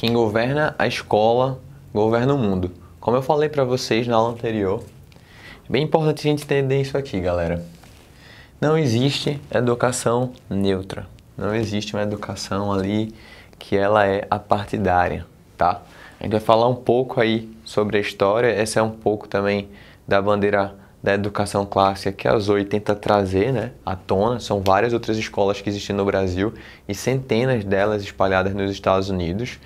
Quem governa a escola governa o mundo. Como eu falei para vocês na aula anterior, é bem importante a gente entender isso aqui, galera. Não existe educação neutra. Não existe uma educação ali que ela é apartidária, tá? A gente vai falar um pouco aí sobre a história. Essa é um pouco também da bandeira da educação clássica que a Zoe tenta trazer né, à tona. São várias outras escolas que existem no Brasil e centenas delas espalhadas nos Estados Unidos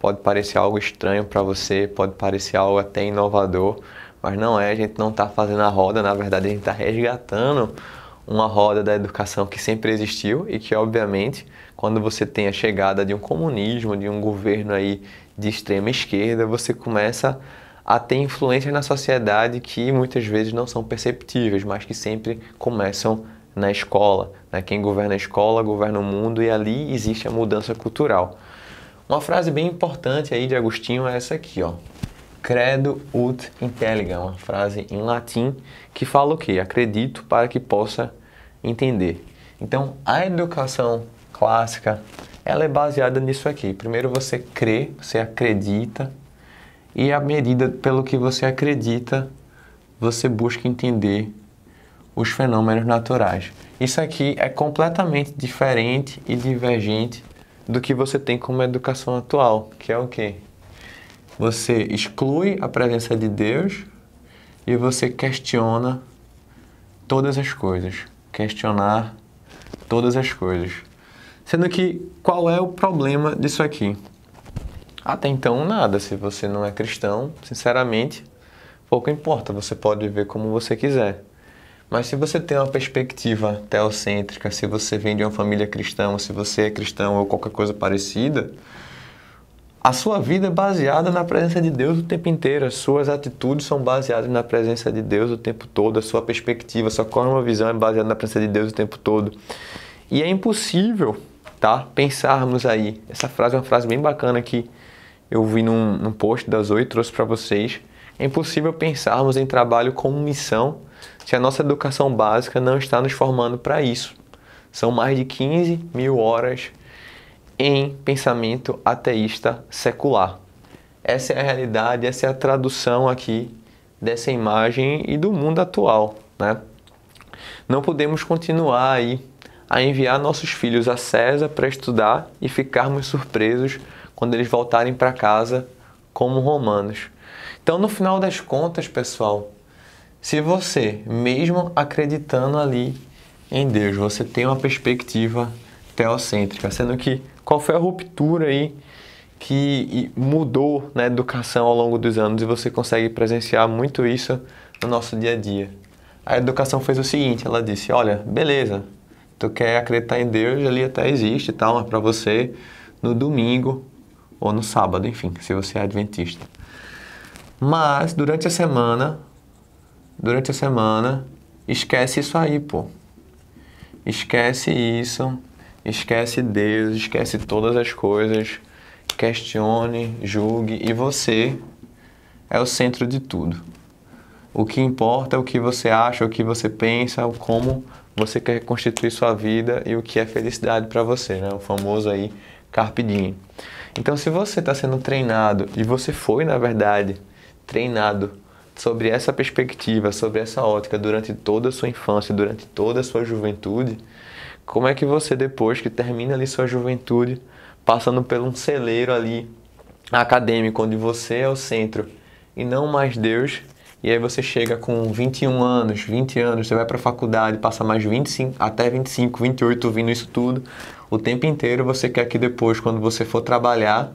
pode parecer algo estranho para você, pode parecer algo até inovador, mas não é, a gente não está fazendo a roda, na verdade a gente está resgatando uma roda da educação que sempre existiu e que obviamente quando você tem a chegada de um comunismo, de um governo aí de extrema esquerda, você começa a ter influências na sociedade que muitas vezes não são perceptíveis, mas que sempre começam na escola. Né? Quem governa a escola governa o mundo e ali existe a mudança cultural. Uma frase bem importante aí de Agostinho é essa aqui, ó. Credo ut intelligam". uma frase em latim que fala o quê? Acredito para que possa entender. Então, a educação clássica, ela é baseada nisso aqui. Primeiro você crê, você acredita, e à medida pelo que você acredita, você busca entender os fenômenos naturais. Isso aqui é completamente diferente e divergente do que você tem como educação atual, que é o quê? Você exclui a presença de Deus e você questiona todas as coisas. Questionar todas as coisas. Sendo que qual é o problema disso aqui? Até então, nada. Se você não é cristão, sinceramente, pouco importa. Você pode viver como você quiser. Mas se você tem uma perspectiva teocêntrica, se você vem de uma família cristã, se você é cristão ou qualquer coisa parecida, a sua vida é baseada na presença de Deus o tempo inteiro, as suas atitudes são baseadas na presença de Deus o tempo todo, a sua perspectiva, a sua cosmovisão é baseada na presença de Deus o tempo todo. E é impossível, tá? Pensarmos aí. Essa frase é uma frase bem bacana que eu vi num, num post das oito, trouxe para vocês. É impossível pensarmos em trabalho como missão se a nossa educação básica não está nos formando para isso. São mais de 15 mil horas em pensamento ateísta secular. Essa é a realidade, essa é a tradução aqui dessa imagem e do mundo atual. Né? Não podemos continuar aí a enviar nossos filhos a César para estudar e ficarmos surpresos quando eles voltarem para casa como romanos. Então, no final das contas, pessoal, se você, mesmo acreditando ali em Deus, você tem uma perspectiva teocêntrica, sendo que qual foi a ruptura aí que mudou na educação ao longo dos anos e você consegue presenciar muito isso no nosso dia a dia? A educação fez o seguinte, ela disse, olha, beleza, tu quer acreditar em Deus, ali até existe e tal, mas para você no domingo ou no sábado, enfim, se você é adventista. Mas durante a semana durante a semana, esquece isso aí, pô. Esquece isso, esquece Deus, esquece todas as coisas, questione, julgue e você é o centro de tudo. O que importa é o que você acha, o que você pensa, o como você quer constituir sua vida e o que é felicidade para você, né? O famoso aí carpe diem. Então, se você está sendo treinado e você foi na verdade treinado sobre essa perspectiva, sobre essa ótica durante toda a sua infância, durante toda a sua juventude, como é que você depois que termina ali sua juventude, passando por um celeiro ali acadêmico onde você é o centro e não mais Deus, e aí você chega com 21 anos, 20 anos, você vai para a faculdade, passa mais 25, até 25, 28 vindo isso tudo, o tempo inteiro você quer que depois quando você for trabalhar,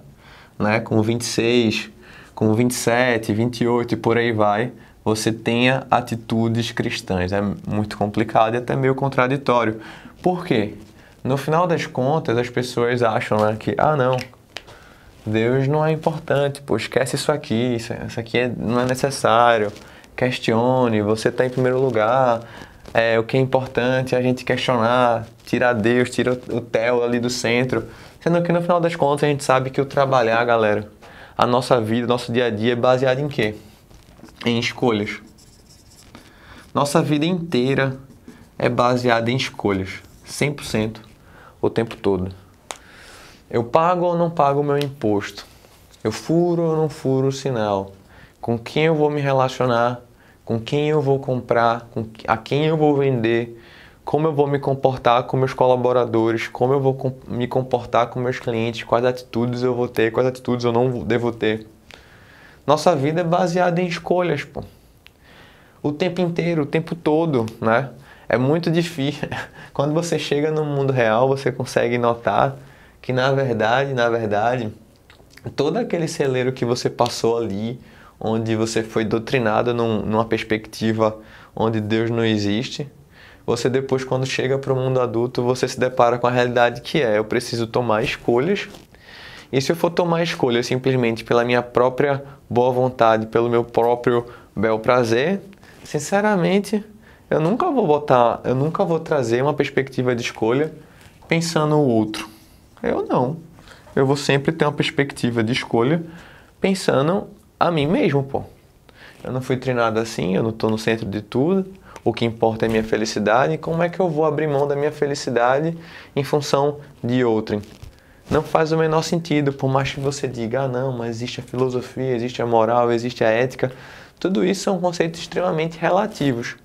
né, com 26, com 27, 28 e por aí vai, você tenha atitudes cristãs. É muito complicado e até meio contraditório. Por quê? No final das contas, as pessoas acham né, que, ah, não, Deus não é importante, pô, esquece isso aqui, isso, isso aqui é, não é necessário. Questione, você está em primeiro lugar. É, o que é importante é a gente questionar, tirar Deus, tirar o Theo ali do centro. Sendo que no final das contas a gente sabe que o trabalhar, galera, a nossa vida, nosso dia a dia é baseado em quê? Em escolhas. Nossa vida inteira é baseada em escolhas, 100% o tempo todo. Eu pago ou não pago o meu imposto? Eu furo ou não furo o sinal? Com quem eu vou me relacionar? Com quem eu vou comprar? Com a quem eu vou vender? como eu vou me comportar com meus colaboradores, como eu vou me comportar com meus clientes, quais atitudes eu vou ter, quais atitudes eu não devo ter. Nossa vida é baseada em escolhas, pô. O tempo inteiro, o tempo todo, né? É muito difícil. Quando você chega no mundo real, você consegue notar que na verdade, na verdade, todo aquele celeiro que você passou ali, onde você foi doutrinado num, numa perspectiva onde Deus não existe, você depois, quando chega para o mundo adulto, você se depara com a realidade que é: eu preciso tomar escolhas. E se eu for tomar escolhas simplesmente pela minha própria boa vontade, pelo meu próprio bel prazer, sinceramente, eu nunca vou botar, eu nunca vou trazer uma perspectiva de escolha pensando o outro. Eu não. Eu vou sempre ter uma perspectiva de escolha pensando a mim mesmo, pô. Eu não fui treinado assim, eu não estou no centro de tudo. O que importa é a minha felicidade. Como é que eu vou abrir mão da minha felicidade em função de outrem? Não faz o menor sentido, por mais que você diga, ah, não, mas existe a filosofia, existe a moral, existe a ética. Tudo isso são conceitos extremamente relativos.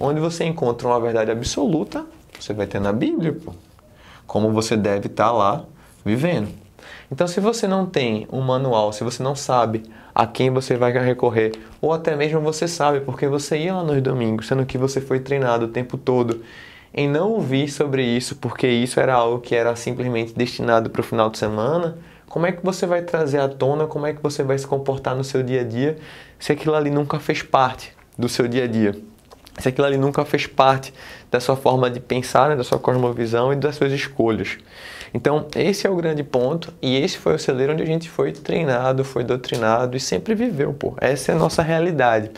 Onde você encontra uma verdade absoluta, você vai ter na Bíblia, pô. Como você deve estar tá lá vivendo. Então, se você não tem um manual, se você não sabe a quem você vai recorrer, ou até mesmo você sabe porque você ia lá nos domingos, sendo que você foi treinado o tempo todo em não ouvir sobre isso, porque isso era algo que era simplesmente destinado para o final de semana, como é que você vai trazer à tona, como é que você vai se comportar no seu dia a dia, se aquilo ali nunca fez parte do seu dia a dia? Se aquilo ali nunca fez parte da sua forma de pensar, né, da sua cosmovisão e das suas escolhas. Então, esse é o grande ponto e esse foi o celeiro onde a gente foi treinado, foi doutrinado e sempre viveu, pô. Essa é a nossa realidade.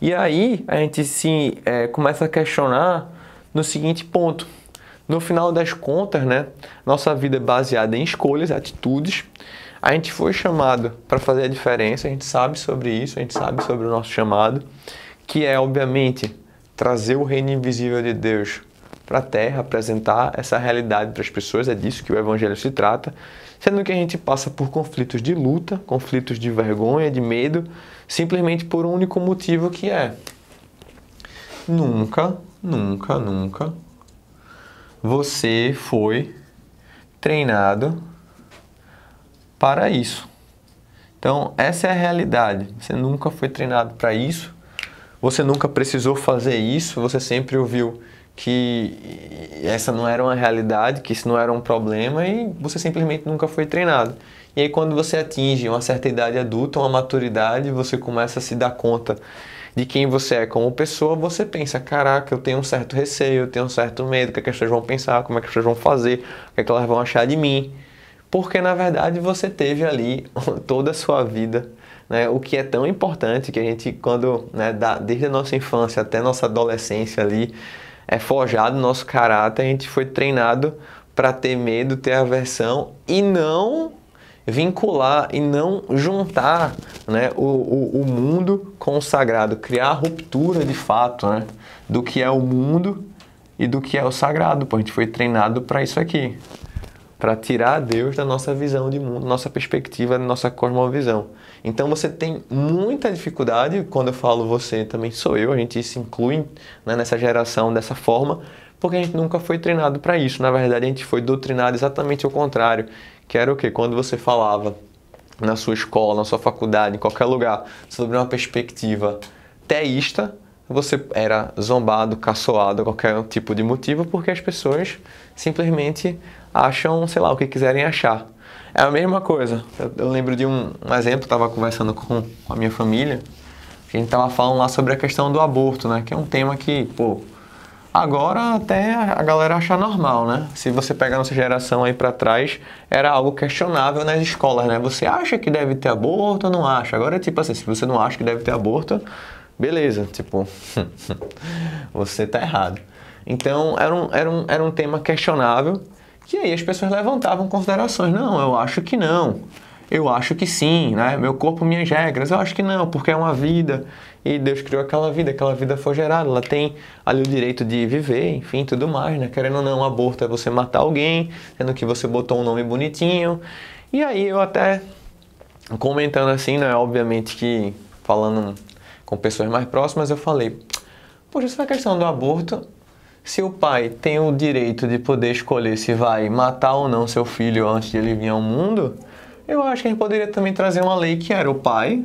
E aí a gente se é, começa a questionar no seguinte ponto. No final das contas, né, nossa vida é baseada em escolhas, atitudes. A gente foi chamado para fazer a diferença, a gente sabe sobre isso, a gente sabe sobre o nosso chamado, que é, obviamente, trazer o reino invisível de Deus para a Terra, apresentar essa realidade para as pessoas, é disso que o Evangelho se trata, sendo que a gente passa por conflitos de luta, conflitos de vergonha, de medo, simplesmente por um único motivo que é nunca, nunca, nunca você foi treinado para isso. Então, essa é a realidade. Você nunca foi treinado para isso, você nunca precisou fazer isso, você sempre ouviu que essa não era uma realidade, que isso não era um problema e você simplesmente nunca foi treinado. E aí quando você atinge uma certa idade adulta, uma maturidade, você começa a se dar conta de quem você é como pessoa, você pensa, caraca, eu tenho um certo receio, eu tenho um certo medo, o que, é que as pessoas vão pensar, como é que as pessoas vão fazer, o que, é que elas vão achar de mim. Porque na verdade você teve ali toda a sua vida né, o que é tão importante que a gente, quando, né, desde a nossa infância até a nossa adolescência ali, é forjado no nosso caráter, a gente foi treinado para ter medo, ter aversão e não vincular e não juntar né, o, o, o, mundo com o sagrado, criar a ruptura de fato né, do que é o mundo e do que é o sagrado, porque a gente foi treinado para isso aqui, para tirar Deus da nossa visão de mundo, nossa perspectiva, da nossa cosmovisão. Então você tem muita dificuldade, quando eu falo você também sou eu, a gente se inclui né, nessa geração dessa forma, porque a gente nunca foi treinado para isso. Na verdade, a gente foi doutrinado exatamente ao contrário, que era o que? Quando você falava na sua escola, na sua faculdade, em qualquer lugar, sobre uma perspectiva teísta, você era zombado, caçoado, qualquer tipo de motivo, porque as pessoas simplesmente acham, sei lá, o que quiserem achar. É a mesma coisa. Eu lembro de um, um exemplo, estava conversando com, a minha família, a gente estava falando lá sobre a questão do aborto, né? Que é um tema que, pô, agora até a galera acha normal, né? Se você pegar nossa geração aí para trás, era algo questionável nas escolas, né? Você acha que deve ter aborto ou não acha? Agora é tipo assim, se você não acha que deve ter aborto, beleza, tipo, você tá errado. Então era um, era um, era um tema questionável e aí as pessoas levantavam considerações. Não, eu acho que não. Eu acho que sim, né? Meu corpo, minhas regras. Eu acho que não, porque é uma vida e Deus criou aquela vida, aquela vida foi gerada, ela tem ali o direito de viver, enfim, tudo mais, né? Querendo ou não, um aborto é você matar alguém, sendo que você botou um nome bonitinho. E aí eu até comentando assim, né? Obviamente que falando com pessoas mais próximas, eu falei, poxa, essa questão do aborto se o pai tem o direito de poder escolher se vai matar ou não seu filho antes de ele vir ao mundo, eu acho que a gente poderia também trazer uma lei que era o pai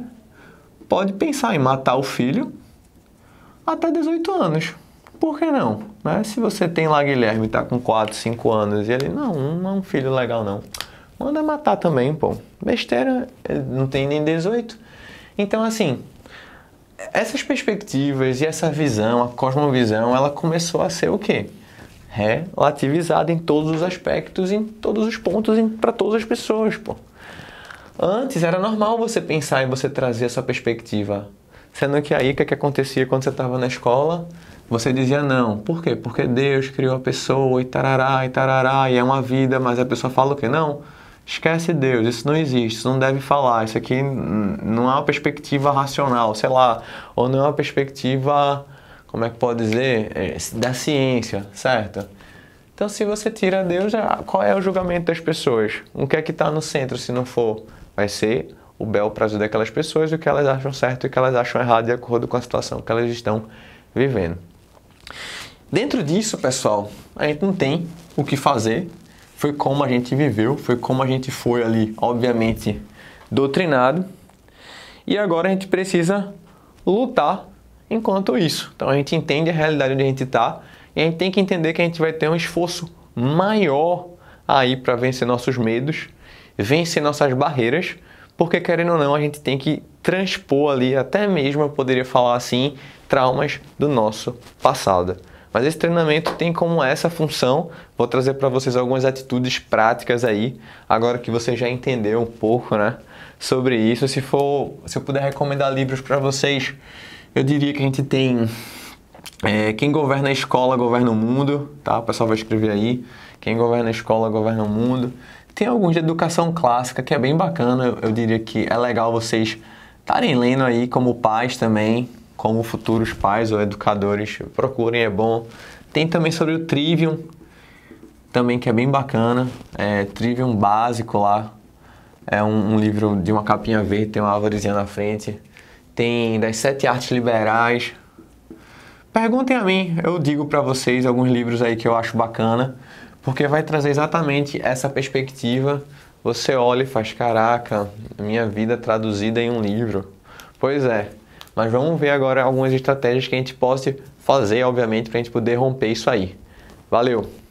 pode pensar em matar o filho até 18 anos. Por que não? Né? Se você tem lá Guilherme, tá com 4, 5 anos, e ele, não, não é um filho legal não. Manda matar também, pô. Besteira, eh, não tem nem 18. Então, assim, essas perspectivas e essa visão, a cosmovisão, ela começou a ser o quê? Relativizada em todos os aspectos, em todos os pontos, para todas as pessoas, pô. Antes era normal você pensar e você trazer essa perspectiva. Sendo que aí o que, é que acontecia quando você estava na escola? Você dizia não. Por quê? Porque Deus criou a pessoa e tarará, e tarará, e é uma vida, mas a pessoa fala o quê? Não Esquece Deus, isso não existe, isso não deve falar, isso aqui não é uma perspectiva racional, sei lá, ou não é uma perspectiva, como é que pode dizer, é, da ciência, certo? Então, se você tira Deus, qual é o julgamento das pessoas? O que é que está no centro, se não for? Vai ser o bel prazer daquelas pessoas, o que elas acham certo e o que elas acham errado, de acordo com a situação que elas estão vivendo. Dentro disso, pessoal, a gente não tem o que fazer foi como a gente viveu, foi como a gente foi ali, obviamente, doutrinado. E agora a gente precisa lutar enquanto isso. Então a gente entende a realidade onde a gente está e a gente tem que entender que a gente vai ter um esforço maior aí para vencer nossos medos, vencer nossas barreiras, porque querendo ou não, a gente tem que transpor ali, até mesmo eu poderia falar assim, traumas do nosso passado. Mas esse treinamento tem como essa função, vou trazer para vocês algumas atitudes práticas aí, agora que você já entendeu um pouco, né, sobre isso. Se for, se eu puder recomendar livros para vocês, eu diria que a gente tem é, quem governa a escola governa o mundo, tá? O pessoal vai escrever aí. Quem governa a escola governa o mundo. Tem alguns de educação clássica que é bem bacana, eu, eu diria que é legal vocês estarem lendo aí como pais também, como futuros pais ou educadores procurem, é bom. Tem também sobre o Trivium, também que é bem bacana, é Trivium básico lá, é um, um livro de uma capinha verde, tem uma árvorezinha na frente. Tem das sete artes liberais. Perguntem a mim, eu digo para vocês alguns livros aí que eu acho bacana, porque vai trazer exatamente essa perspectiva. Você olha e faz, caraca, minha vida traduzida em um livro. Pois é, mas vamos ver agora algumas estratégias que a gente possa fazer, obviamente, para a gente poder romper isso aí. Valeu!